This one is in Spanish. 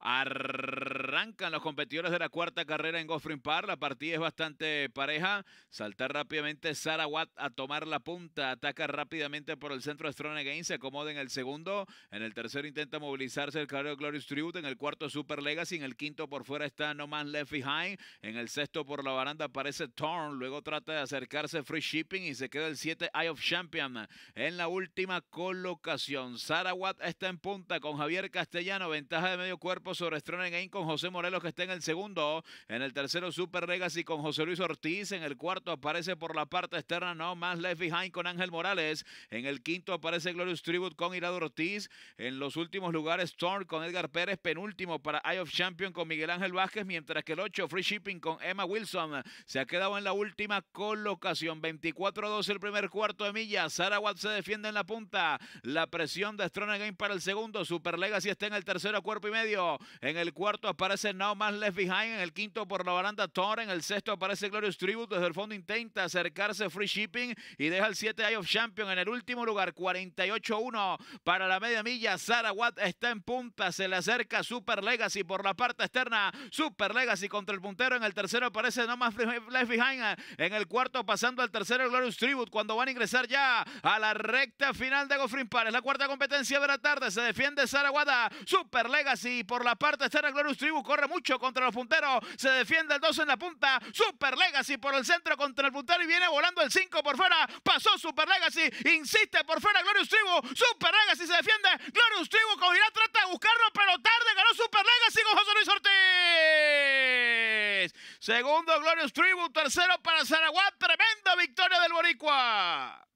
Arr Arrancan los competidores de la cuarta carrera en Goffrin Park. La partida es bastante pareja. Saltar rápidamente Sarah Watt a tomar la punta. Ataca rápidamente por el centro Strong Again. Se acomoda en el segundo. En el tercero intenta movilizarse el carrero Glorious Tribute. En el cuarto Super Legacy. En el quinto por fuera está No Man Left Behind. En el sexto por la baranda aparece Thorn, Luego trata de acercarse Free Shipping y se queda el 7 Eye of Champion. En la última colocación. Sarah Watt está en punta con Javier Castellano. Ventaja de medio cuerpo sobre Strong Again con José. Morelos que está en el segundo. En el tercero, Super Legacy con José Luis Ortiz. En el cuarto aparece por la parte externa, no más Left Behind con Ángel Morales. En el quinto aparece Glorious Tribute con Irado Ortiz. En los últimos lugares, Storm con Edgar Pérez. Penúltimo para Eye of Champion con Miguel Ángel Vázquez. Mientras que el 8, Free Shipping con Emma Wilson, se ha quedado en la última colocación. 24-12 el primer cuarto de milla. Sarah Watt se defiende en la punta. La presión de Strong Game para el segundo. Super Legacy está en el tercero, cuerpo y medio. En el cuarto aparece aparece No Man Left Behind, en el quinto por la baranda Thor, en el sexto aparece Glorious Tribute, desde el fondo intenta acercarse Free Shipping y deja el 7 Eye of Champion en el último lugar, 48-1 para la media milla, Sarah Watt está en punta, se le acerca Super Legacy por la parte externa, Super Legacy contra el puntero, en el tercero aparece No Más Left Behind, en el cuarto pasando al tercero Glorious Tribute, cuando van a ingresar ya a la recta final de Gofrin Park. es la cuarta competencia de la tarde, se defiende Sarah Watt, Super Legacy por la parte externa Glorious Tribute corre mucho contra los punteros. Se defiende el 2 en la punta. Super Legacy por el centro contra el puntero y viene volando el 5 por fuera. Pasó Super Legacy. Insiste por fuera Glorious Tribu. Super Legacy se defiende. Glorious Tribu con Irá trata de buscarlo, pero tarde ganó Super Legacy con José Luis Ortiz. Segundo Glorious Tribu. Tercero para Saraguá. Tremenda victoria del Boricua.